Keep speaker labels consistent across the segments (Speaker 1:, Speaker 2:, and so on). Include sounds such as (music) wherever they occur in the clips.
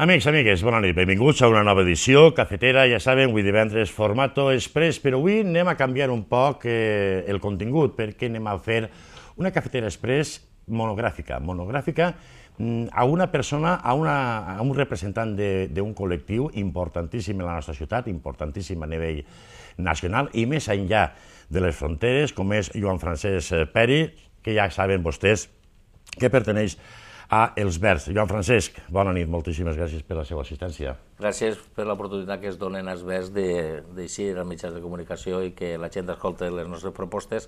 Speaker 1: Amics, amigues, bona nit. Benvinguts a una nova edició cafetera. Ja saben, avui divendres formato express, però avui anem a canviar un poc eh, el contingut perquè anem a fer una cafetera express monogràfica. Monogràfica mm, a una persona, a, una, a un representant d'un col·lectiu importantíssim en la nostra ciutat, importantíssim a nivell nacional i més enllà de les fronteres, com és Joan Francesc eh, Peri, que ja saben vostès que perteneix a Els Verds. Joan Francesc, bona nit, moltíssimes gràcies per la seva assistència.
Speaker 2: Gràcies per l'oportunitat que es donen als Verds d'eixir als mitjans de comunicació i que la gent escolta les nostres propostes,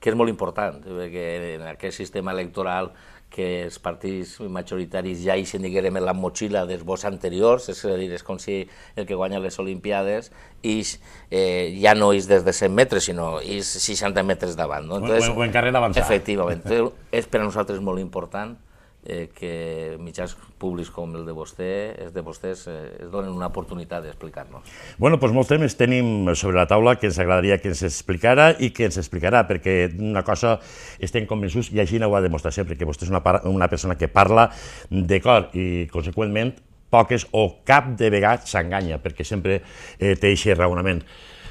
Speaker 2: que és molt important, perquè en aquest sistema electoral que els partits majoritaris ja hi se diguem en la motxilla dels vots anteriors, és a dir, és com si el que guanya les Olimpiades ix, eh, ja no és des de 100 metres, sinó és 60 metres davant. No? Entonces, ho, ho encarrega d'avançar. Efectivament. Entonces, és per a nosaltres molt important eh, que mitjans públics com el de vostè, els de vostès, eh, es donen una oportunitat d'explicar-nos.
Speaker 1: Bueno, doncs molts temes tenim sobre la taula que ens agradaria que ens explicara i que ens explicarà, perquè una cosa estem convençuts, i així no ho ha demostrat sempre, que vostè és una, una persona que parla de cor i, conseqüentment, poques o cap de vegades s'enganya, perquè sempre eh, té aquest raonament.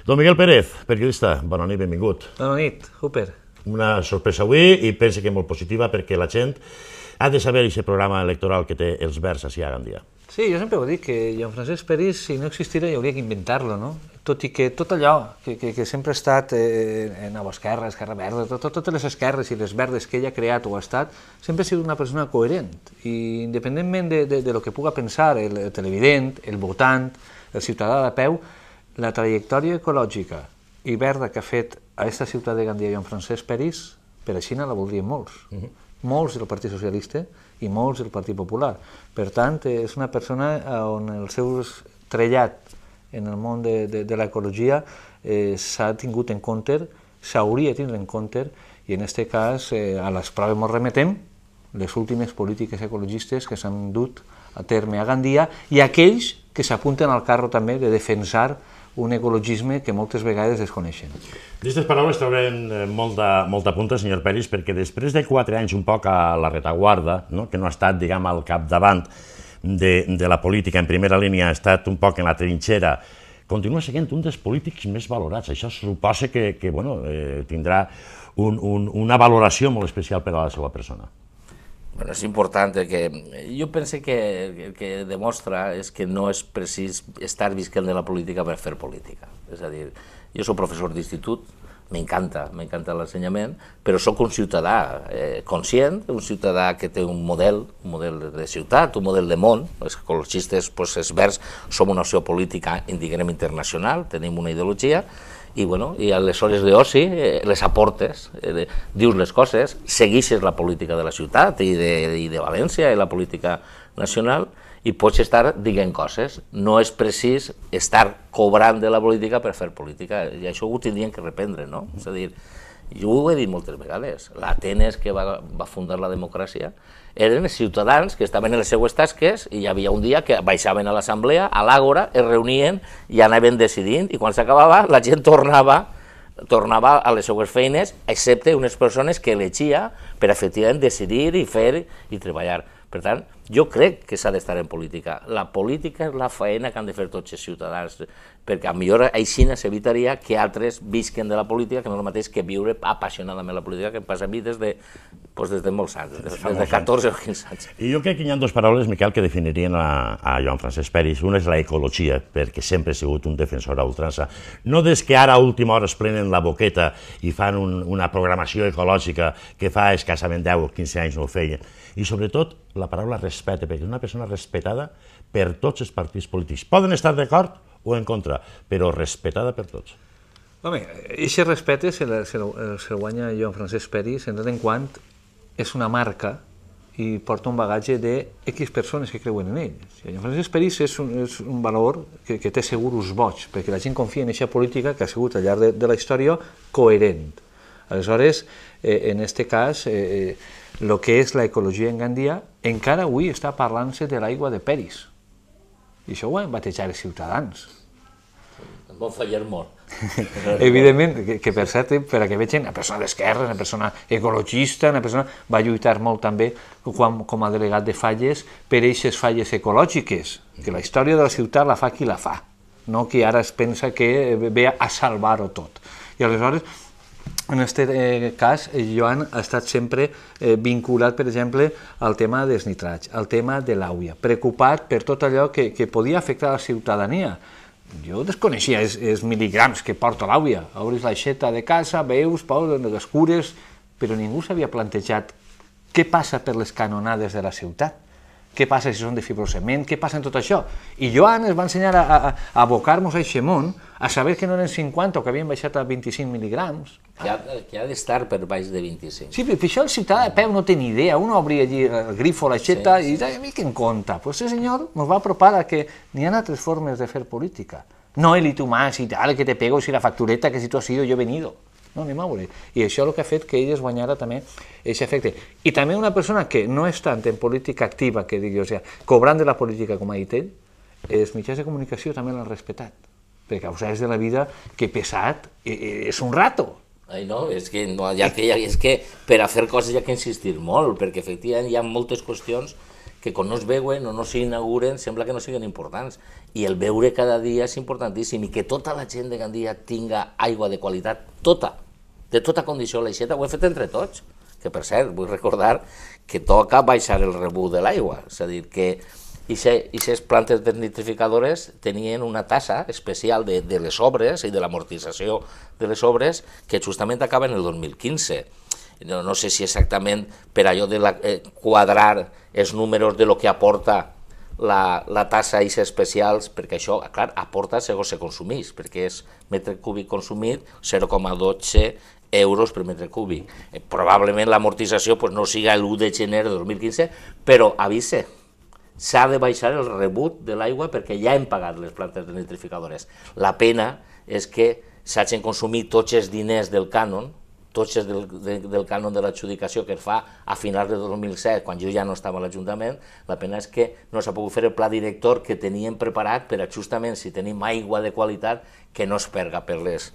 Speaker 1: Don Miguel Pérez, periodista, bona nit, benvingut. Bona nit, Hooper. Una sorpresa avui i pense que molt positiva perquè la gent ha de saber aquest programa electoral que té els verds a Gandia.
Speaker 3: Sí, jo sempre ho dic, que Joan Francesc Peris, si no existira, hi hauria que lo no? tot i que tot allò que, que, que sempre ha estat eh, Nova Esquerra, Esquerra Verda, tot, tot, totes les esquerres i les verdes que ell ha creat o ha estat, sempre ha sigut una persona coherent. I independentment de, de, de lo que puga pensar el, televident, el votant, el ciutadà de peu, la trajectòria ecològica i verda que ha fet a aquesta ciutat de Gandia i en Francesc Peris, per a Xina la voldrien molts. Uh mhm. -huh molts del Partit Socialista i molts del Partit Popular. Per tant, és una persona eh, on el seu trellat en el món de, de, de l'ecologia eh, s'ha tingut en compte, s'hauria de tindre en compte, i en aquest cas eh, a les proves ens remetem, les últimes polítiques ecologistes que s'han dut a terme a Gandia i aquells que s'apunten al carro també de defensar un ecologisme
Speaker 1: que moltes vegades desconeixen. D'aquestes paraules traurem eh, molta, molta molt de punta, senyor Peris, perquè després de quatre anys un poc a la retaguarda, no? que no ha estat, diguem, al capdavant de, de la política en primera línia, ha estat un poc en la trinxera, continua sent un dels polítics més valorats. Això suposa que, que bueno, eh, tindrà un, un, una valoració molt especial per a la seva persona.
Speaker 2: Bueno, és important que jo penso que el que demostra és que no és precís estar visquent de la política per fer política. És a dir, jo sóc professor d'institut, m'encanta, m'encanta l'ensenyament, però sóc un ciutadà eh, conscient, un ciutadà que té un model, un model de ciutat, un model de món, els ecologistes pues, verds, som una opció política, diguem, internacional, tenim una ideologia, i, bueno, i a les hores d'oci eh, les aportes, eh, dius les coses, segueixes la política de la ciutat i de, i de València i la política nacional i pots estar dient coses. No és precís estar cobrant de la política per fer política i això ho tindrien que reprendre, no? És a dir, jo ho he dit moltes vegades, l'Atenes que va, va fundar la democràcia eren els ciutadans que estaven en les seues tasques i hi havia un dia que baixaven a l'assemblea, a l'àgora, es reunien i anaven decidint i quan s'acabava la gent tornava tornava a les seues feines, excepte unes persones que elegia per efectivament decidir i fer i treballar. Per tant, jo crec que s'ha d'estar en política. La política és la feina que han de fer tots els ciutadans, perquè millor així s'evitaria que altres visquen de la política, que no és el mateix que viure apassionadament la política, que em passa a mi des de, doncs des de molts anys, des, des de 14 o 15 anys.
Speaker 1: I jo crec que hi ha dues paraules, Miquel, que definirien a, a Joan Francesc Peris. Una és la ecologia, perquè sempre ha sigut un defensor a ultrança. No des que ara a última hora es prenen la boqueta i fan un, una programació ecològica que fa escassament 10 o 15 anys no ho feien. I sobretot la paraula respecte, perquè és una persona respetada per tots els partits polítics. Poden estar d'acord o en contra, però respetada per tots.
Speaker 3: Home, aquest respecte se, la, se, la, se la guanya jo, Francesc Peris, en tant en quant és una marca i porta un bagatge de X persones que creuen en ell. En Francesc Peris és un, és un valor que, que té segur us boig, perquè la gent confia en aquesta política que ha sigut al llarg de, de la història coherent. Aleshores, eh, en aquest cas, eh, el eh, que és l'ecologia en Gandia encara avui està parlant-se de l'aigua de Peris. I això ho han batejat els ciutadans
Speaker 2: vol fallar molt. (laughs)
Speaker 3: Evidentment, que, que per cert, per a que vegin, una persona d'esquerra, una persona ecologista, una persona va lluitar molt també quan, com a delegat de falles per aquestes falles ecològiques, que la història de la ciutat la fa qui la fa, no qui ara es pensa que ve a salvar-ho tot. I aleshores, en aquest eh, cas, Joan ha estat sempre eh, vinculat, per exemple, al tema dels nitrats, al tema de l'àuia, preocupat per tot allò que, que podia afectar la ciutadania jo desconeixia els, els miligrams que porta l'àvia. Obris l'aixeta de casa, veus, pauses, les cures, però ningú s'havia plantejat què passa per les canonades de la ciutat què passa si són de fibrocement, què passa en tot això. I Joan ens va ensenyar a, a, a abocar-nos a aquest món, a saber que no eren 50 o que havien baixat a 25 mil·ligrams.
Speaker 2: Que ha, que ha d'estar per baix de 25. Sí,
Speaker 3: però això el ciutadà de peu no té ni idea. Un obri allí el eh, grifo, la xeta, sí, sí. i a mi què en compta? Pues sí, senyor, ens va apropar a que n'hi ha altres formes de fer política. No el i tu más y tal, que te pego si la factureta, que si tu has sido, jo he venido no anem a veure. I això el que ha fet que ell es guanyara també aquest efecte. I també una persona que no és tant en política activa, que digui, o sigui, cobrant de la política, com ha dit ell, els mitjans de comunicació també l'han respetat, perquè o sigui, és de la vida
Speaker 2: que pesat eh, eh, és un rato, Ai, no, és que, no, ja que, ja, és que per a fer coses hi ha que insistir molt, perquè efectivament hi ha moltes qüestions que quan no es veuen o no s'inauguren sembla que no siguin importants. I el veure cada dia és importantíssim i que tota la gent de Gandia tinga aigua de qualitat, tota, de tota condició l'aixeta, ho he fet entre tots, que per cert, vull recordar que toca baixar el rebú de l'aigua, és a dir, que aquestes plantes desnitrificadores tenien una tassa especial de, de les obres i de l'amortització de les obres que justament acaben el 2015. No, no sé si exactament per allò de la, eh, quadrar els números de lo que aporta la, la tassa ser especials, perquè això, clar, aporta segons se consumís, perquè és metre cúbic consumit 0,12 euros per metre cúbic. Eh, probablement l'amortització pues, no siga l'1 de gener de 2015, però avise, s'ha de baixar el rebut de l'aigua perquè ja hem pagat les plantes de nitrificadores. La pena és que s'hagin consumit tots els diners del cànon, tots els del, de, del cànon de l'adjudicació que es fa a finals de 2007, quan jo ja no estava a l'Ajuntament, la pena és que no s'ha pogut fer el pla director que teníem preparat per a justament si tenim aigua de qualitat que no es perga per les,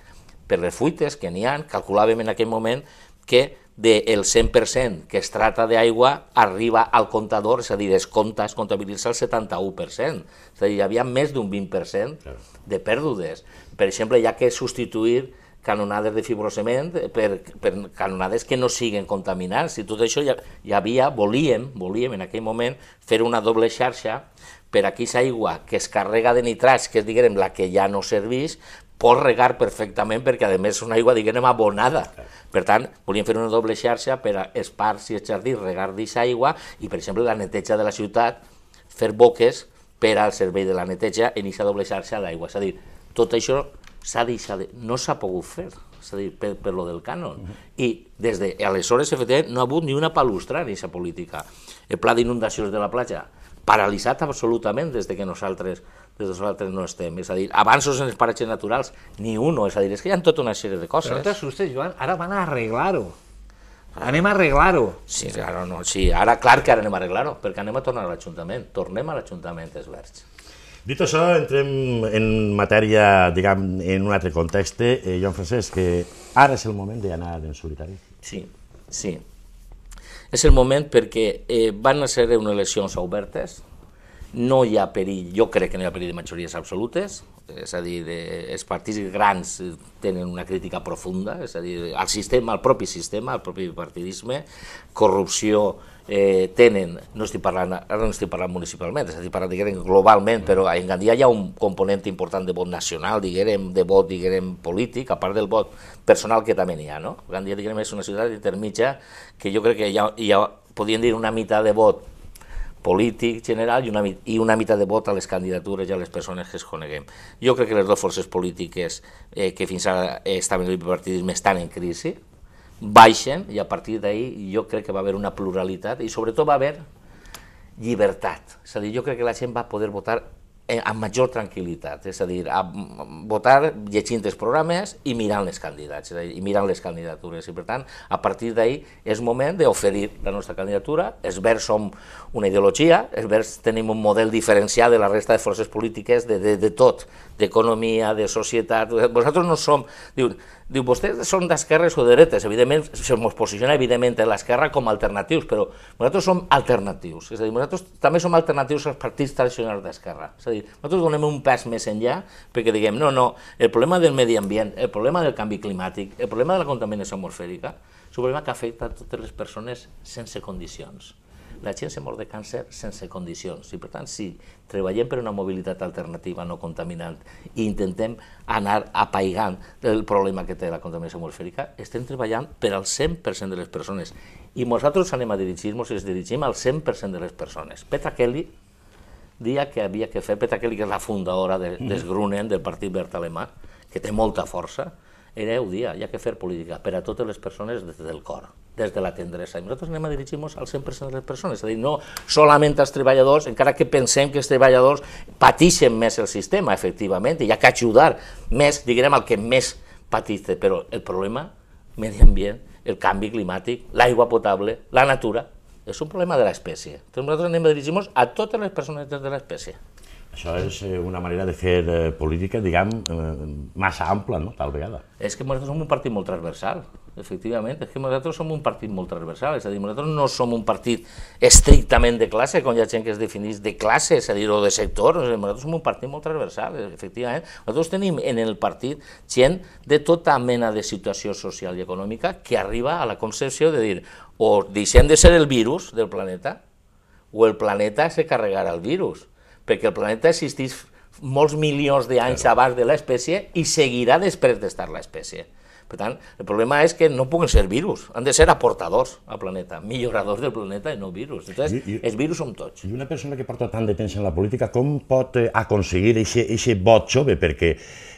Speaker 2: per les fuites que n'hi han, calculàvem en aquell moment que del 100% que es trata d'aigua arriba al comptador, és a dir, es compta, es comptabilitza el 71%. És a dir, hi havia més d'un 20% de pèrdues. Per exemple, hi ha que substituir canonades de fibrocement per, per canonades que no siguen contaminants. I tot això ja, hi havia, volíem, volíem en aquell moment fer una doble xarxa per aquí aigua que es carrega de nitrats, que és diguem la que ja no serveix, pot regar perfectament perquè a més és una aigua diguem abonada. Per tant, volíem fer una doble xarxa per a espars i jardins, regar d'aquesta aigua i, per exemple, la neteja de la ciutat, fer boques per al servei de la neteja en aquesta doble xarxa d'aigua. És a dir, tot això s'ha deixat, no s'ha pogut fer, és a dir, per, per lo del cànon. I des de aleshores, efectivament, no ha hagut ni una palustra en aquesta política. El pla d'inundacions de la platja, paralitzat absolutament des de que nosaltres que nosaltres no estem. És a dir, avanços en els paratges naturals, ni un. És a dir, és que hi ha tota una sèrie de coses. Però no t'assustes, Joan, ara van a arreglar-ho. Anem a arreglar-ho. Sí, ara, no, sí, ara clar que ara anem a arreglar-ho, perquè anem a tornar a l'Ajuntament. Tornem a l'Ajuntament, és Verds.
Speaker 1: Dit això, entrem en matèria, diguem, en un altre context. Eh, Joan Francesc, que ara és el moment d'anar en solitari. Sí, sí.
Speaker 2: És el moment perquè eh, van a ser unes eleccions obertes, no hi ha perill, jo crec que no hi ha perill de majories absolutes, és a dir, de, els partits grans tenen una crítica profunda, és a dir, al sistema, al propi sistema, al propi partidisme, corrupció eh, tenen, no estic parlant, ara no estic parlant municipalment, és a dir, parlant, diguem, globalment, mm. però en Gandia hi ha un component important de vot nacional, diguem, de vot, diguem, polític, a part del vot personal que també n'hi ha, no? Gandia, diguem, és una ciutat intermitja que jo crec que hi ha, hi ha podien dir una mitat de vot polític general i una, i una mica de vot a les candidatures i a les persones que es coneguem. Jo crec que les dues forces polítiques eh, que fins ara estaven en el bipartidisme estan en crisi, baixen i a partir d'ahir jo crec que va haver una pluralitat i sobretot va haver llibertat. És a dir, jo crec que la gent va poder votar Eh, amb major tranquil·litat, és a dir, a mm, votar llegint els programes i mirant les candidats, és a dir, i mirant les candidatures. I per tant, a partir d'ahir és moment d'oferir la nostra candidatura. Els verds som una ideologia, els verds tenim un model diferenciat de la resta de forces polítiques, de, de, de tot, d'economia, de societat... Vosaltres no som... Diu, Diu, vostès són d'esquerres o dretes, evidentment, se mos posiciona evidentment a l'esquerra com a alternatius, però nosaltres som alternatius, és a dir, nosaltres també som alternatius als partits tradicionals d'esquerra, és a dir, nosaltres donem un pas més enllà perquè diguem, no, no, el problema del medi ambient, el problema del canvi climàtic, el problema de la contaminació atmosfèrica, és un problema que afecta a totes les persones sense condicions la gent se mor de càncer sense condicions. I per tant, si treballem per una mobilitat alternativa no contaminant i intentem anar apaigant el problema que té la contaminació atmosfèrica, estem treballant per al 100% de les persones. I nosaltres anem a dirigir-nos i ens dirigim al 100% de les persones. Petra Kelly dia que havia que fer, Petra Kelly, que és la fundadora de, mm -hmm. d'Esgrunen, del Partit Verd Alemà, que té molta força, dia, hi ha que fer política per a totes les persones des del cor, des de la tendresa. I nosaltres anem a dirigir-nos al 100% de les persones, és a dir, no solament als treballadors, encara que pensem que els treballadors pateixen més el sistema, efectivament, i hi ha que ajudar més, diguem, al que més patite, però el problema, medi ambient, el canvi climàtic, l'aigua potable, la natura, és un problema de l'espècie. Nosaltres anem a dirigir-nos a totes les persones des de l'espècie.
Speaker 1: Això és eh, una manera de fer eh, política, diguem, eh, massa ampla, no?, tal vegada.
Speaker 2: És que nosaltres som un partit molt transversal, efectivament. És que nosaltres som un partit molt transversal, és a dir, nosaltres no som un partit estrictament de classe, com hi ha gent que es definís de classe, és a dir, o de sector, nosaltres som un partit molt transversal, efectivament. Nosaltres tenim en el partit gent de tota mena de situació social i econòmica que arriba a la concepció de dir o deixem de ser el virus del planeta o el planeta se carregarà el virus perquè el planeta existeix molts milions d'anys claro. abans de l'espècie i seguirà després d'estar l'espècie. Per tant, el problema és que no puguen ser virus, han de ser aportadors al planeta, milloradors del planeta i no virus. Entonces, I,
Speaker 1: i, els virus som tots. I una persona que porta tant de temps en la política, com pot eh, aconseguir aquest vot jove? Perquè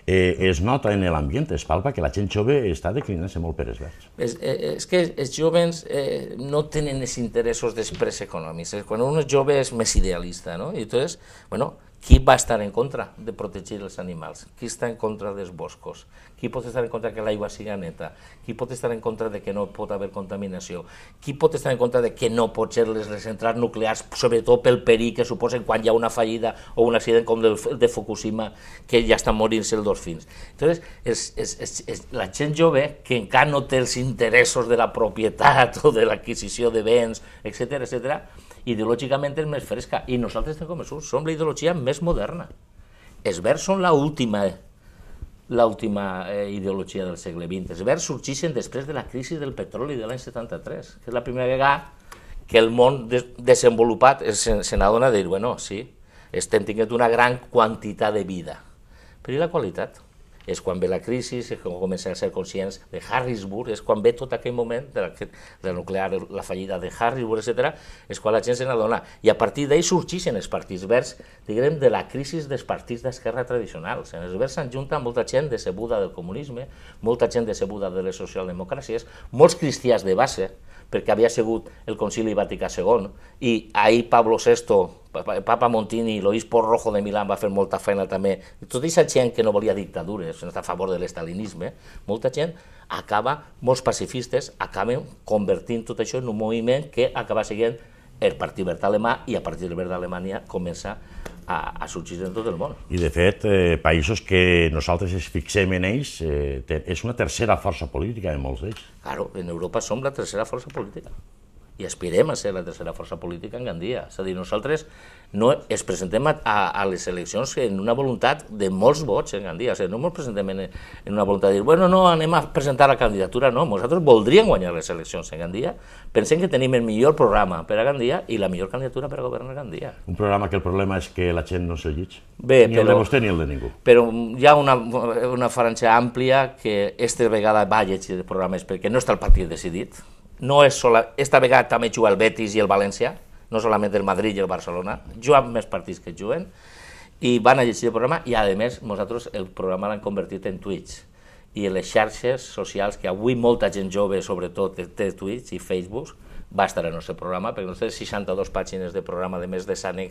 Speaker 1: eh, es nota en l'ambient, es palpa que la gent jove està declinant-se molt per esverts.
Speaker 2: És, és eh, que els joves eh, no tenen els interessos després econòmics. Quan un jove és més idealista, no? I llavors, bueno, qui va estar en contra de protegir els animals, qui està en contra dels boscos, qui pot estar en contra que l'aigua sigui neta, qui pot estar en contra de que no pot haver contaminació, qui pot estar en contra de que no pot ser les centrals nuclears, sobretot pel perill que suposen quan hi ha una fallida o un accident com el de Fukushima, que ja estan morint-se els dos fins. Llavors, és, és, és, és la gent jove que encara no té els interessos de la propietat o de l'adquisició de béns, etc etc ideològicament és més fresca, i nosaltres estem convençuts, som la ideologia més moderna. Els verds són l'última l'última eh, ideologia del segle XX. Els verds sorgeixen després de la crisi del petroli de l'any 73, que és la primera vegada que el món de desenvolupat se, se n'adona de dir, bueno, sí, estem tinguent una gran quantitat de vida, però i la qualitat? és quan ve la crisi, és quan comencen a ser conscients de Harrisburg, és quan ve tot aquell moment de la, de la nuclear, la fallida de Harrisburg, etc., és quan la gent se n'adona. I a partir d'ahir sorgeixen els partits verds, diguem, de la crisi dels partits d'esquerra tradicionals. En els verds s'enjunta molta gent decebuda del comunisme, molta gent decebuda de les socialdemocràcies, molts cristians de base, perquè havia sigut el Concili Vaticà II, i ahir Pablo VI, Papa Montini, l'Oispo Rojo de Milán va fer molta feina també, tota aquesta gent que no volia dictadures, no està a favor de l'estalinisme, molta gent acaba, molts pacifistes acaben convertint tot això en un moviment que acaba seguint el Partit Verd Alemà i a partir del Verd Alemanya comença ha, ha sorgit en tot el món.
Speaker 1: I, de fet, eh, països que nosaltres es fixem en ells, eh, és una tercera força política en molts d'ells.
Speaker 2: Claro, en Europa som la tercera força política i aspirem a ser la tercera força política en Gandia. És a dir, nosaltres no ens presentem a, a les eleccions en una voluntat de molts vots en Gandia. O sigui, no ens presentem en, en una voluntat de dir, bueno, no, anem a presentar la candidatura, no. Nosaltres voldríem guanyar les eleccions en Gandia. Pensem que tenim el millor programa per a Gandia i la millor candidatura per a governar Gandia.
Speaker 1: Un programa que el problema és que la gent no s'ho llig. Bé, ni però, el de vostè ni el de ningú.
Speaker 2: Però hi ha una, una franja àmplia que aquesta vegada va llegir el programa perquè no està el partit decidit, no és sola, esta vegada també juga el Betis i el València, no solament el Madrid i el Barcelona, juguen més partits que juguen, i van a llegir el programa i, a més, nosaltres el programa l'han convertit en Twitch i les xarxes socials, que avui molta gent jove, sobretot, té Twitch i Facebook, va estar en el nostre programa, perquè nosaltres 62 pàgines de programa, de més de 100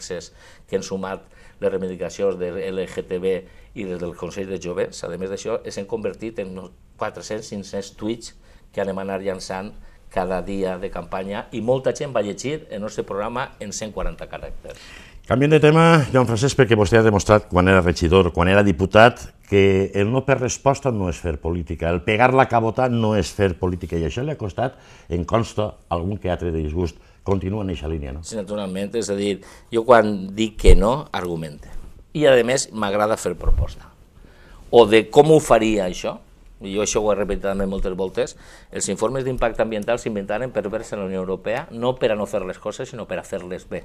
Speaker 2: que han sumat les reivindicacions de LGTB i les del Consell de Joves, a més d'això, s'han convertit en 400-500 tuits que anem a anar llançant cada dia de campanya i molta gent va llegir el nostre programa en 140 caràcters.
Speaker 1: Canviem de tema, Joan Francesc, perquè vostè ha demostrat quan era regidor, quan era diputat, que el no per resposta no és fer política, el pegar la cabota no és fer política, i això li ha costat, en consta, algun que altre disgust. Continua en aquesta línia, no? Sí,
Speaker 2: naturalment, és a dir, jo quan dic que no, argumente. I, a més, m'agrada fer proposta. O de com ho faria, això, i jo això ho he repetit també moltes voltes, els informes d'impacte ambiental s'inventaren per veure-se en la Unió Europea no per a no fer les coses, sinó per a fer-les bé.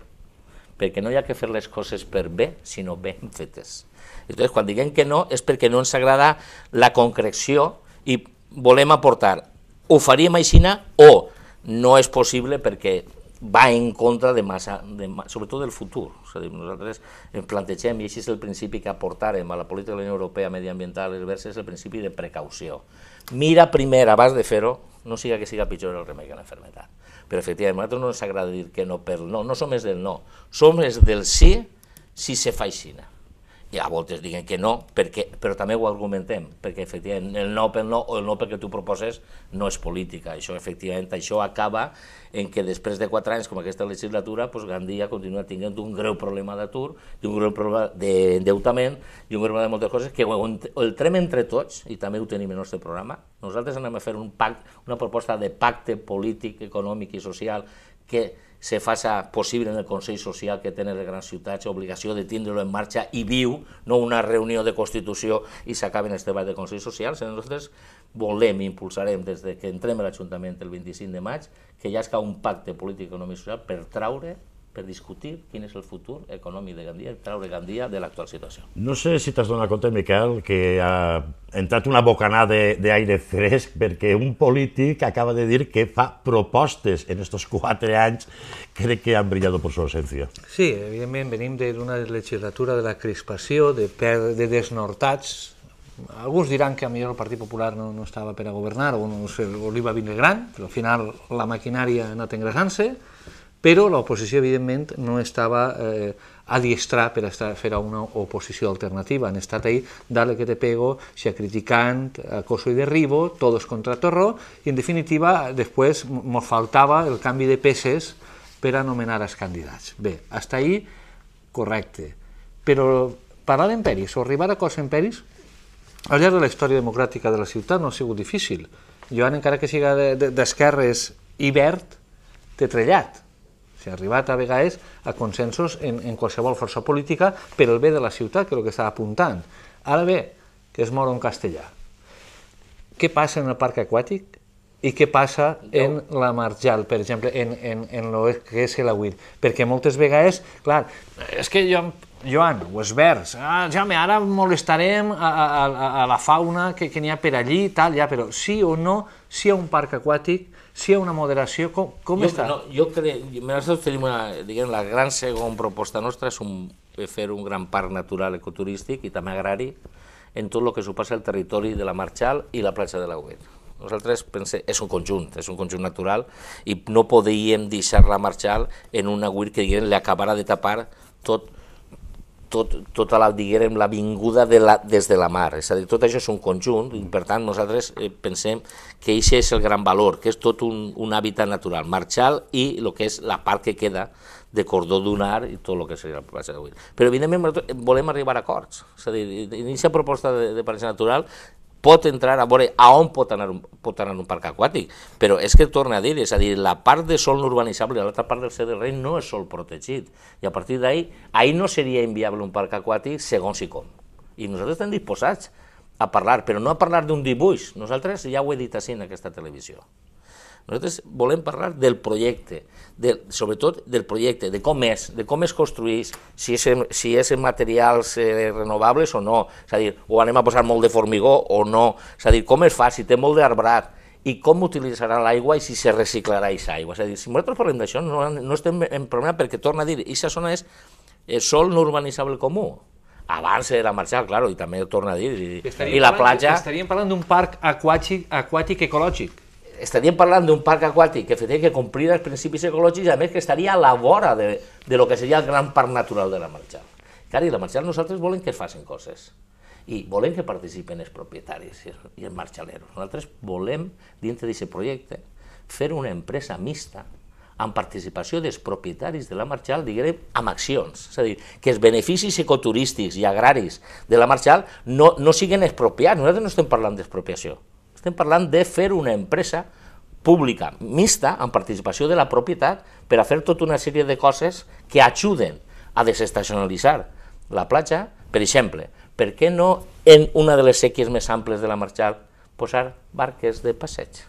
Speaker 2: Perquè no hi ha que fer les coses per bé, sinó ben fetes. Llavors, quan diguem que no, és perquè no ens agrada la concreció i volem aportar. Ho faríem aixina o no és possible perquè va en contra de massa, de, sobretot del futur. És a dir, nosaltres ens plantegem, i així és el principi que aportarem a la política de la Unió Europea mediambiental és el principi de precaució. Mira primer, abans de fer-ho, no siga que siga pitjor el remei que la enfermedad. Però efectivament, a nosaltres no ens agrada dir que no per no, no som més del no, som més del sí si se fa aixina i a voltes diguen que no, perquè, però també ho argumentem, perquè efectivament el no pel no o el no perquè tu proposes no és política. Això efectivament això acaba en que després de quatre anys com aquesta legislatura pues, doncs Gandia continua tinguent un greu problema d'atur, un greu problema d'endeutament i un greu problema de moltes coses que ho entrem entre tots, i també ho tenim el nostre programa, nosaltres anem a fer un pact, una proposta de pacte polític, econòmic i social que se faça possible en el Consell Social que tenen les grans ciutats obligació de tindre-lo en marxa i viu, no una reunió de Constitució i s'acaben els treballs del Consell Social. Si nosaltres volem i impulsarem des de que entrem a l'Ajuntament el 25 de maig que ja es cau un pacte polític, econòmic i social per traure per discutir quin és el futur econòmic de Gandia i treure Gandia de l'actual situació.
Speaker 1: No sé si t'has donat compte, Miquel, que ha entrat una bocanada d'aire fresc perquè un polític acaba de dir que fa propostes en estos quatre anys crec que han brillat per su ausència.
Speaker 3: Sí, evidentment venim d'una legislatura de la crispació, de, per, de desnortats, alguns diran que a millor el Partit Popular no, no estava per a governar o, no, o li va vindre gran, però al final la maquinària ha anat engreixant-se, però l'oposició, evidentment, no estava eh, adiestrar per estar, fer una oposició alternativa. Han estat ahí, dale que te pego, xa criticant, acoso i derribo, todos contra Torró, i en definitiva, després mos faltava el canvi de peces per anomenar els candidats. Bé, hasta ahí, correcte. Però parlar d'emperis o arribar a cos emperis, al llarg de la història democràtica de la ciutat no ha sigut difícil. Joan, encara que siga d'esquerres de, de, i verd, té trellat s'ha arribat a vegades a consensos en, en qualsevol força política per al bé de la ciutat, que és el que està apuntant. Ara bé, que es mor un castellà. Què passa en el parc aquàtic? I què passa en la Marjal, per exemple, en, en, en lo que és l'Agüir? Perquè moltes vegades, clar, és que jo Joan, o els verds, ah, ja, ara molestarem a, a, a la fauna que, que n'hi ha per allí, tal, ja, però sí o no, si hi ha un parc aquàtic, si hi ha una moderació, com, com jo, està? No,
Speaker 2: jo crec, nosaltres tenim una, diguem, la gran segona proposta nostra és un, fer un gran parc natural ecoturístic i també agrari en tot el que suposa el territori de la Marxal i la platja de la Huguet. Nosaltres pensem, és un conjunt, és un conjunt natural i no podíem deixar la Marxal en una agüir que diguem, li acabarà de tapar tot tot, tota la, diguem, la vinguda de la, des de la mar. És a dir, tot això és un conjunt i per tant nosaltres eh, pensem que això és el gran valor, que és tot un, un hàbitat natural, marxal i el que és la part que queda de cordó dunar i tot el que seria la platja de Però evidentment volem arribar a acords, és a dir, en aquesta proposta de, de natural pot entrar a veure a on pot anar, un, pot anar un parc aquàtic, però és que torna a dir, és a dir, la part de sol no urbanitzable, l'altra part del CDR no és sol protegit, i a partir d'ahir, ahir no seria inviable un parc aquàtic segons i com. I nosaltres estem disposats a parlar, però no a parlar d'un dibuix, nosaltres ja ho he dit així en aquesta televisió. Nosaltres volem parlar del projecte, de, sobretot del projecte, de com és, de com es construeix, si és, en, si és en materials eh, renovables o no, és a dir, o anem a posar molt de formigó o no, és a dir, com es fa, si té molt d'arbrat, i com utilitzarà l'aigua i si se reciclarà aquesta aigua. És a dir, si nosaltres parlem d'això, no, no estem en problema perquè, torna a dir, aquesta zona és eh, sol no urbanitzable comú, abans era marxar, claro, i també torna a dir, i, i la platja... Estaríem parlant d'un parc aquàtic, aquàtic ecològic estaríem parlant d'un parc aquàtic que hauria que complir els principis ecològics, i a més que estaria a la vora de, de lo que seria el gran parc natural de la Marjal. Car, i la Marjal nosaltres volem que es facin coses i volem que participen els propietaris i els marxaleros. Nosaltres volem, dintre d'aquest projecte, fer una empresa mixta amb participació dels propietaris de la Marxal, diguem, amb accions. És a dir, que els beneficis ecoturístics i agraris de la Marxal no, no siguin expropiats. Nosaltres no estem parlant d'expropiació. Estem parlant de fer una empresa pública, mixta, amb participació de la propietat, per a fer tota una sèrie de coses que ajuden a desestacionalitzar la platja, per exemple, per què no en una de les sèquies més amples de la Marxal posar barques de passeig?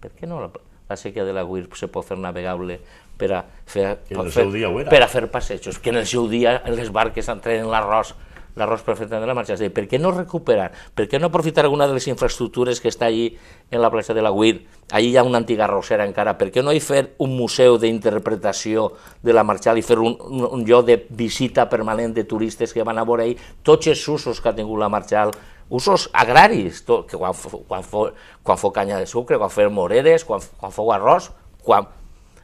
Speaker 2: Per què no la, la sèquia de la Guir se pot fer navegable per a fer, per, fer, per a fer passejos? Que en el seu dia les barques entrenen l'arròs l'arròs per fer la marxa. És a dir, per què no recuperar, per què no aprofitar alguna de les infraestructures que està allí en la plaça de la Guir, allí hi ha una antiga arrossera encara, per què no hi fer un museu d'interpretació de la marxal i fer un, un, un lloc de visita permanent de turistes que van a veure ahir tots els usos que ha tingut la marxal usos agraris, tot, que quan, quan, fos, quan fou canya de sucre, quan fos moreres, quan, quan fou arròs, quan,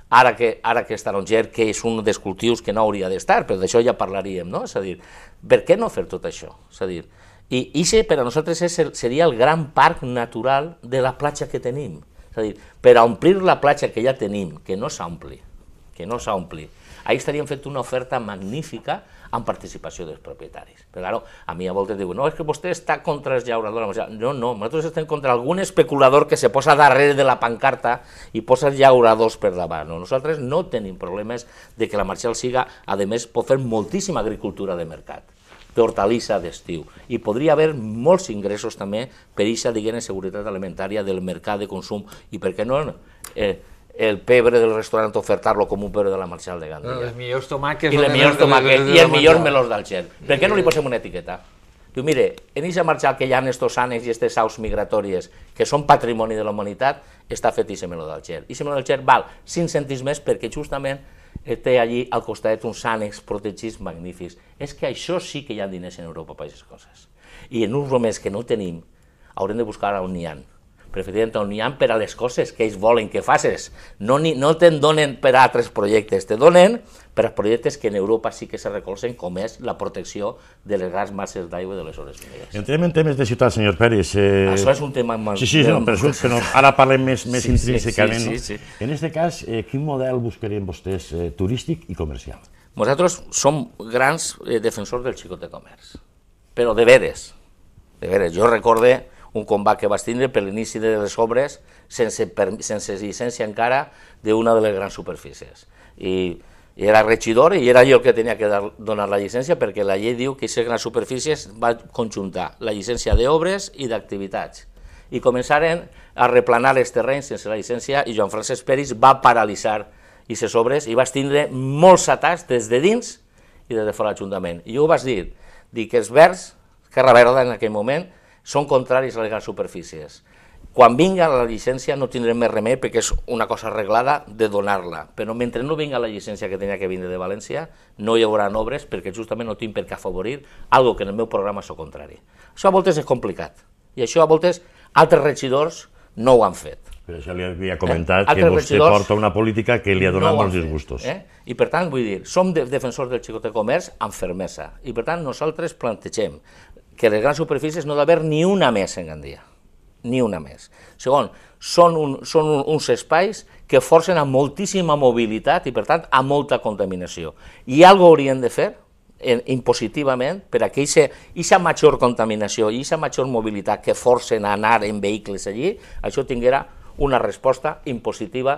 Speaker 2: ara que, ara que està longer, que és un dels cultius que no hauria d'estar, però d'això ja parlaríem, no? És a dir, per què no fer tot això? És a dir, i Ixe per a nosaltres és el, seria el gran parc natural de la platja que tenim. És a dir, per a omplir la platja que ja tenim, que no s'ompli, que no s'ompli, ahir estaríem fent una oferta magnífica amb participació dels propietaris. Però, claro, a mi a voltes diuen, no, és que vostè està contra els llauradors. No, no, nosaltres estem contra algun especulador que se posa darrere de la pancarta i posa els llauradors per davant. No, nosaltres no tenim problemes de que la Marcial siga, a més, pot fer moltíssima agricultura de mercat d'hortalissa d'estiu. I podria haver molts ingressos també per aquesta, diguem, seguretat alimentària del mercat de consum i per què no eh, el pebre del restaurant ofertar-lo com un pebre de la Marcial de Gandia. No, els millors tomàquets... I les millors tomàquets, i els millors melons d'Alger. Per què no li posem una etiqueta? Diu, mire, en aquesta Marcial que hi ha estos ànecs i aquestes aus migratòries que són patrimoni de la humanitat, està fet aquest meló d'Alger. I meló d'Alger val 5 centis més perquè justament té allí al costat uns ànecs protegits magnífics. És que això sí que hi ha diners en Europa per aquestes coses. I en uns moments que no tenim, haurem de buscar on n'hi ha preferidament on hi ha per a les coses que ells volen que facis. No, ni, no te'n donen per a altres projectes, te donen per a projectes que en Europa sí que se recolzen, com és la protecció de les grans masses d'aigua de les hores mineres.
Speaker 1: Entrem en temes de ciutat, senyor Pérez. Eh... Això és un tema... Mal... Sí, sí, no, però, un, però ara parlem més, més sí, intrínsecament. Sí, sí, sí, sí. En aquest cas, eh, quin model buscarien vostès eh, turístic i comercial? Nosaltres som grans eh, defensors
Speaker 2: del xicot de comerç, però de veres. De veres. Jo recordo un combat que vas tindre per l'inici de les obres sense, per, sense llicència encara d'una de les grans superfícies. I, i era regidor i era jo el que tenia que dar, donar la llicència perquè la llei diu que aquestes grans superfícies va conjuntar la llicència d'obres i d'activitats i començaren a replanar els terrenys sense la llicència i Joan Francesc Peris va paralitzar aquestes obres i vas tindre molts atacs des de dins i des de fora l'Ajuntament. I jo ho vas dir, dir que els verds, Esquerra Verda en aquell moment, són contraris a les grans superfícies. Quan vinga la llicència no tindrem més remei perquè és una cosa arreglada de donar-la, però mentre no vinga la llicència que tenia que vindre de València no hi haurà obres perquè justament no tinc per què afavorir algo que en el meu programa és el contrari. Això a voltes és complicat i això a voltes altres regidors no ho han fet.
Speaker 1: Però això li havia comentat eh? que vostè porta una política que li ha donat no molts disgustos. Eh?
Speaker 2: I per tant, vull dir, som defensors del xicot de comerç amb fermesa. I per tant, nosaltres plantegem que les grans superfícies no ha d'haver ni una més en Gandia, ni una més. Segon, són, un, són un, uns espais que forcen a moltíssima mobilitat i, per tant, a molta contaminació. I alguna haurien de fer, en, impositivament, per a que aquesta major contaminació i aquesta major mobilitat que forcen a anar en vehicles allí, això tinguera una resposta impositiva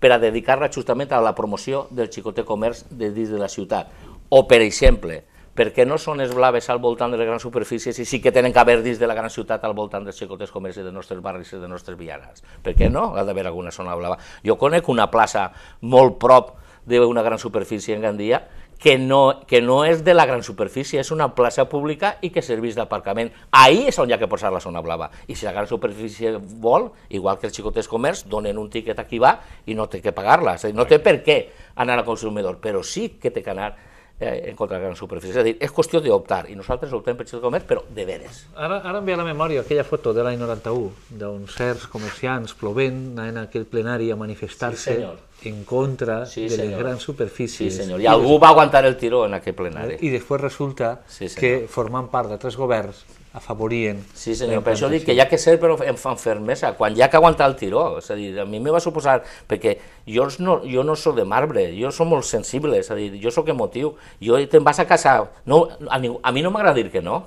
Speaker 2: per a dedicar-la justament a la promoció del xicoter comerç de dins de la ciutat. O, per exemple, perquè no són les blaves al voltant de les grans superfícies i sí que tenen que haver dins de la gran ciutat al voltant dels xicotets comercis dels nostres barris i de nostres vianes. Per què no? Ha d'haver alguna zona blava. Jo conec una plaça molt prop d'una gran superfície en Gandia que no, que no és de la gran superfície, és una plaça pública i que serveix d'aparcament. Ahí és on hi ha que posar la zona blava. I si la gran superfície vol, igual que els xicotes comerç, donen un tiquet a qui va i no té que pagar-la. No té per què anar al consumidor, però sí que té que anar eh, en contra la gran superfície. És a dir, és qüestió d'optar, i nosaltres optem per xicot comerç, però de veres.
Speaker 3: Ara, ara em ve a la memòria aquella foto de l'any 91, d'uns certs comerciants plovent en aquell plenari a manifestar-se sí, en contra sí, de les grans superfícies. Sí, senyor. I, I algú va aguantar
Speaker 2: el tiró en aquell plenari.
Speaker 3: I després resulta
Speaker 2: sí, que, formant part d'altres governs, afavorien. Sí, senyor, per això dic que hi ha que ser però fan fermesa, quan hi ha que aguantar el tiró, és a dir, a mi me va suposar, perquè jo no, jo no sóc de marbre, jo sóc molt sensible, és a dir, jo sóc emotiu, jo te'n vas a casa, no, a, ningú, a mi no m'agrada dir que no,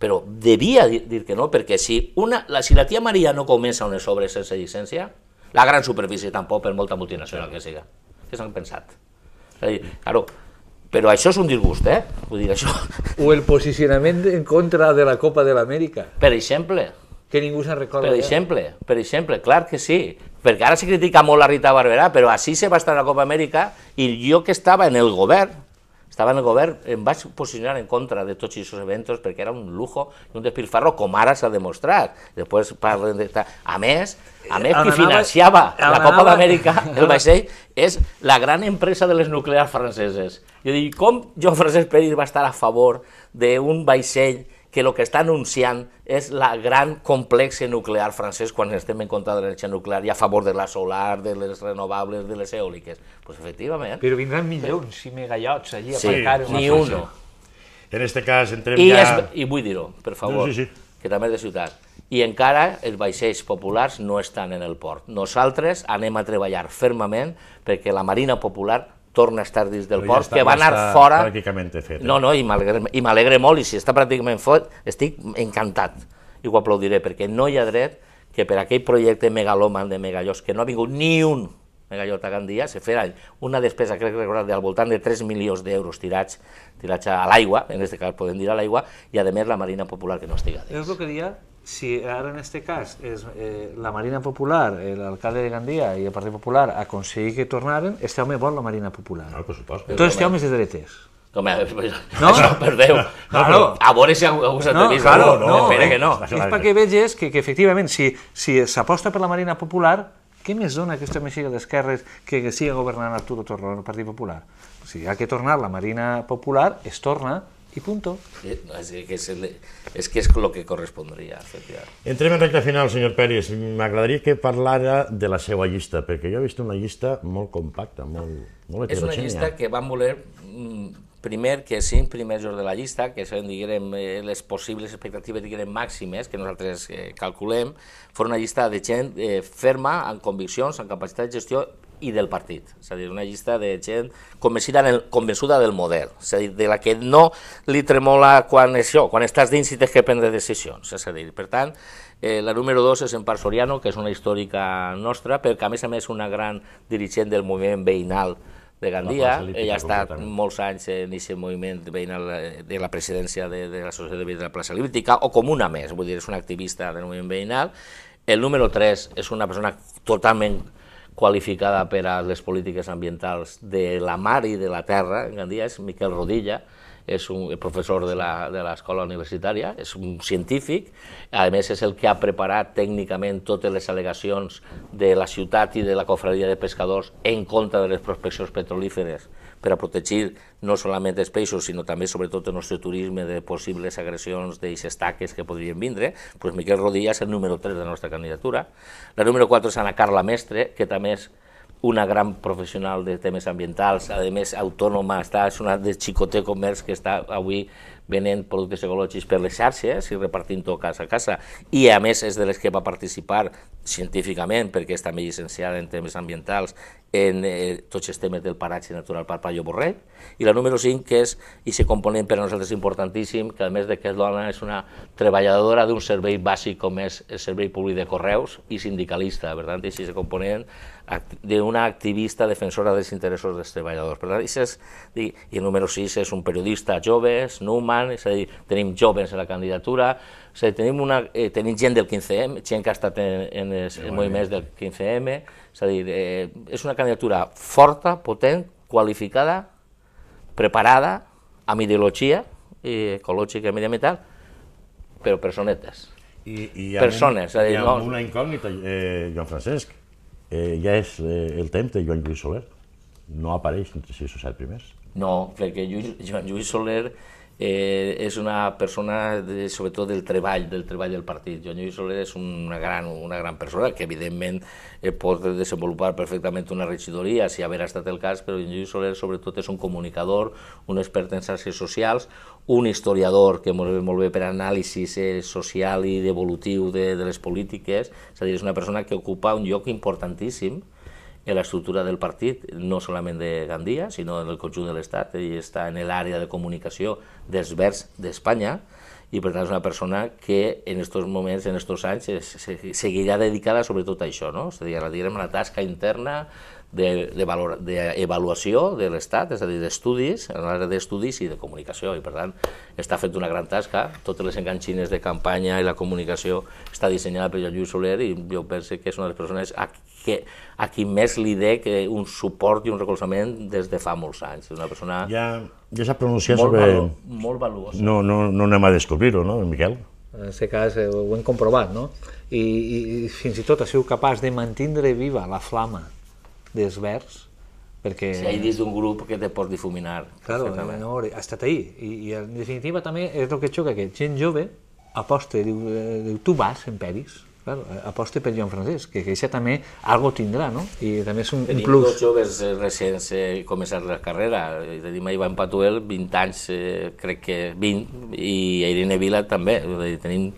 Speaker 2: però devia dir, dir que no, perquè si, una, la, si la tia Maria no comença unes obres sense llicència, la gran superfície tampoc, per molta multinacional que siga. Què s'han pensat? És a dir, claro, però això és un disgust, eh? Vull dir, això... O el posicionament en contra de la Copa de l'Amèrica. Per exemple. Que ningú se'n recorda. Per eh? exemple, ja. per exemple, clar que sí. Perquè ara se critica molt la Rita Barberà, però així se va estar a la Copa Amèrica i jo que estava en el govern, estava en el govern, em vaig posicionar en contra de tots aquests eventos perquè era un lujo i un despilfarro, com ara s'ha demostrat. Després parlen de... A més, a més eh, qui financiava la Copa d'Amèrica, (laughs) el vaixell, és la gran empresa de les nuclears franceses. Jo dic, com Joan Francesc Pérez va estar a favor d'un vaixell que el que està anunciant és la gran complexe nuclear francès quan estem en contra de l'energia nuclear i a favor de la solar, de les renovables, de les eòliques. Doncs pues, efectivament. Però vindran milions i megallots allí a sí, aparcar. Sí, ni un.
Speaker 1: En este cas entrem I ja... Es,
Speaker 2: I vull dir-ho, per favor, no, sí, sí. que també és de ciutat. I encara els vaixells populars no estan en el port. Nosaltres anem a treballar fermament perquè la Marina Popular torna a estar dins del Però port, ja està, que va anar està fora...
Speaker 1: Pràcticament fet. Eh? No,
Speaker 2: no, i m'alegre molt, i si està pràcticament fet, estic encantat, i ho aplaudiré, perquè no hi ha dret que per aquell projecte megalòman de Megallos, que no ha vingut ni un Megallot a Gandia, se fer una despesa, crec recordar, del voltant de 3 milions d'euros tirats, tirats a l'aigua, en aquest cas podem dir a l'aigua, i a més la Marina Popular que no estiga
Speaker 3: dins. És el que dia si ara en aquest cas
Speaker 2: és, eh,
Speaker 3: la Marina Popular, eh, l'alcalde de Gandia i el Partit Popular aconseguir que tornaren, este home vol la Marina Popular. No, ah, per supost. Tot este home és de dretes.
Speaker 2: Com, eh, no? (laughs) Això, per Déu.
Speaker 3: No, claro. No, a veure si algú s'atrevís. No, claro, no, no, no. Eh. que no. És perquè veges que, que efectivament, si s'aposta si per la Marina Popular, què més dona aquesta mexiga d'esquerres que, que siga governant Arturo Torrón, el Partit Popular? O sigui, ha que tornar la Marina Popular, es torna, y
Speaker 2: punto. Así que es, el, es que es lo que correspondria.
Speaker 1: Entrem en recta final, senyor Peris. M'agradaria que parlara de la seva llista, perquè jo he vist una llista molt compacta, molt, molt És una llista
Speaker 2: que van voler mm, primer que cinc primers de la llista, que són diguem, eh, les possibles expectatives diguem, màximes que nosaltres eh, calculem, fora una llista de gent eh, ferma, amb conviccions, amb capacitat de gestió i del partit, és a dir, una llista de gent convençuda, en el, convençuda del model, és a dir, de la que no li tremola quan això, quan estàs dins i tens que prendre decisions, és a dir, per tant, eh, la número dos és en Par Soriano, que és una històrica nostra, però que a més a més una gran dirigent del moviment veïnal de Gandia, ella ha estat molts anys en aquest moviment veïnal eh, de la presidència de, de l'Associació de Veïns de la plaça Líptica, o com una més, vull dir, és una activista del moviment veïnal, el número 3 és una persona totalment qualificada per a les polítiques ambientals de la mar i de la terra en Gandia és Miquel Rodilla, és un professor de l'escola universitària, és un científic, a més és el que ha preparat tècnicament totes les al·legacions de la ciutat i de la cofradia de pescadors en contra de les prospeccions petrolíferes per a protegir no solament els peixos, sinó també sobretot el nostre turisme de possibles agressions d'eixes taques que podrien vindre, doncs Miquel Rodilla és el número 3 de la nostra candidatura. La número 4 és Ana Carla Mestre, que també és una gran professional de temes ambientals, a més autònoma, està, és una de xicoter comerç que està avui venent productes ecològics per les xarxes i repartint-ho casa a casa. I a més és de les que va participar científicament, perquè és també llicenciada en temes ambientals, en eh, tots els temes del paratge natural per Pallo Borrell. I la número 5, que és, i se component per a nosaltres importantíssim, que a més de que és dona és una treballadora d'un servei bàsic com és el servei públic de correus i sindicalista. Per tant, i si se component de una activista defensora dels interessos dels treballadors. Per tant, és, i el número 6 és un periodista jove, Newman, és a dir, tenim joves en la candidatura, és a dir, tenim, una, eh, tenim gent del 15M, gent que ha estat en, en els sí, moviments del 15M, és a dir, eh, és una candidatura forta, potent, qualificada, preparada, amb ideologia eh, ecològica i mediambiental, però personetes.
Speaker 1: I, i amb, persones, és a dir, i amb no, una incògnita, eh, Joan Francesc eh, ja és eh, el temps de Joan Lluís Soler. No apareix entre sis o set primers.
Speaker 2: No, perquè Lluís, Joan Lluís Soler eh, és una persona de, sobretot del treball, del treball del partit. Joan Lluís Soler és una gran, una gran persona que evidentment eh, pot desenvolupar perfectament una regidoria si haver estat el cas, però Joan Lluís Soler sobretot és un comunicador, un expert en xarxes socials, un historiador que molt bé, molt bé per anàlisi eh, social i evolutiu de, de les polítiques, és a dir, és una persona que ocupa un lloc importantíssim en l'estructura del partit, no solament de Gandia, sinó del conjunt de l'Estat, i està en l'àrea de comunicació dels verds d'Espanya, i per tant és una persona que en aquests moments, en aquests anys, seguirà dedicada sobretot a això, no? és a dir, a la, direm, la tasca interna d'avaluació de, de, evaluació de l'Estat, és a dir, d'estudis, en l'àrea d'estudis i de comunicació, i per tant està fent una gran tasca, totes les enganxines de campanya i la comunicació està dissenyada per Lluís Soler i jo penso que és una de les persones a, que, a qui més li dec eh, un suport i un recolzament des de fa molts anys, És una persona... Ja,
Speaker 1: ja s'ha pronunciat molt sobre... molt valuosa. No, no, no anem a descobrir-ho, no, Miquel?
Speaker 2: en aquest cas eh, ho hem comprovat, no? I, i,
Speaker 3: i fins i tot ha sigut capaç de mantindre viva la flama desvers perquè... Si hi dins d'un
Speaker 2: grup que te pot difuminar. Claro, eh, no, estat ahí. I, I en definitiva
Speaker 3: també és el que xoca, que gent jove aposta, diu, eh, diu tu vas en Peris, Claro, eh, aposta per Joan Francesc, que que això també algo tindrà, no? I també és un, Tenim un plus. Tenim dos
Speaker 2: joves recents eh, començant la carrera, tenim a Ivan Patuel, 20 anys, eh, crec que 20, i a Irene Vila també, tenim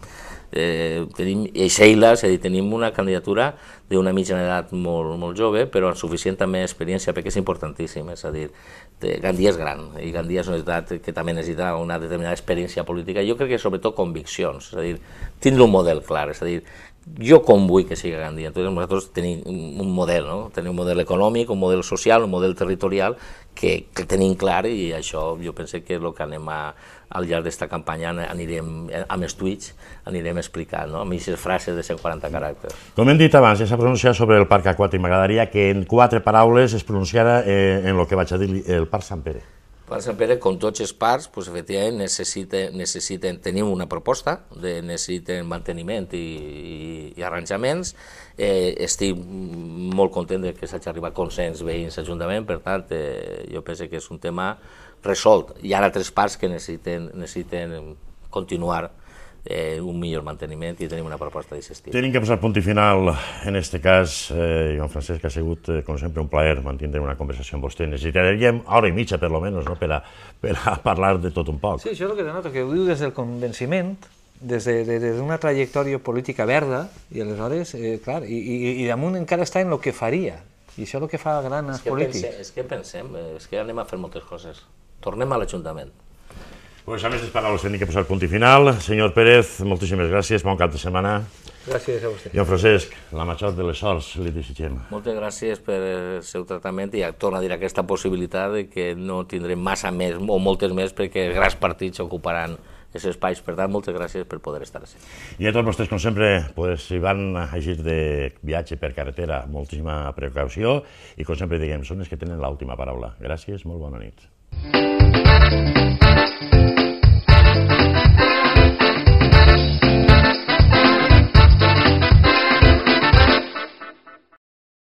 Speaker 2: eh, tenim, i és a dir, tenim una candidatura d'una mitjana edat molt, molt jove, però amb suficient també experiència perquè és importantíssim, és a dir, Gandia és gran, i Gandia és una ciutat que també necessita una determinada experiència política, jo crec que sobretot conviccions, és a dir, tindre un model clar, és a dir, jo com vull que sigui Gandia, entonces nosaltres tenim un model, no? tenim un model econòmic, un model social, un model territorial que, que tenim clar i això jo penso que és el que anem a, al llarg d'esta campanya anirem, eh, amb els tuits, anirem explicant, no? amb aquestes frases de 140
Speaker 1: caràcters. Com hem dit abans, ja s'ha pronunciat sobre el Parc Aquàtic. M'agradaria que en quatre paraules es pronunciara eh, en el que vaig a dir el Parc Sant Pere.
Speaker 2: El Parc Sant Pere, com tots els parcs, doncs, efectivament necessiten, necessiten tenim una proposta, de, necessiten manteniment i, i, i arranjaments. Eh, estic molt content que s'hagi arribat a consens veïns-ajuntament, per tant, eh, jo penso que és un tema resolt. Hi ha altres parts que necessiten, necessiten continuar eh, un millor manteniment i tenim una proposta d'aquest estil. Tenim
Speaker 1: que posar punt i final, en aquest cas, eh, Joan Francesc, ha sigut, eh, com sempre, un plaer mantenir una conversació amb vostè. Necessitaríem hora i mitja, per lo menos, no? per, a, per a (laughs) parlar de tot un poc. Sí, això és el que
Speaker 3: notat, que ho diu des del convenciment, des d'una de, de, de trajectòria política verda, i aleshores, eh, clar, i, i, i damunt encara està en el que faria, i això és el que fa gran als polítics.
Speaker 2: és que pensem, eh, és que anem a fer moltes coses. Tornem a l'Ajuntament. Pues més aquestes
Speaker 1: paraules tenim que posar punt i final. Senyor Pérez, moltíssimes gràcies, bon cap de setmana. Gràcies a vostè. I en Francesc, la major de les sorts, li desitgem.
Speaker 2: Moltes gràcies per el seu tractament i torna a dir aquesta possibilitat de que no tindrem massa més o moltes més perquè els grans partits ocuparan aquests espais. Per tant, moltes gràcies per poder estar -se.
Speaker 1: I a tots vostès, com sempre, pues, si van a agir de viatge per carretera, moltíssima precaució i, com sempre diguem, són els que tenen l'última paraula. Gràcies, molt bona nit. ¡Suscríbete al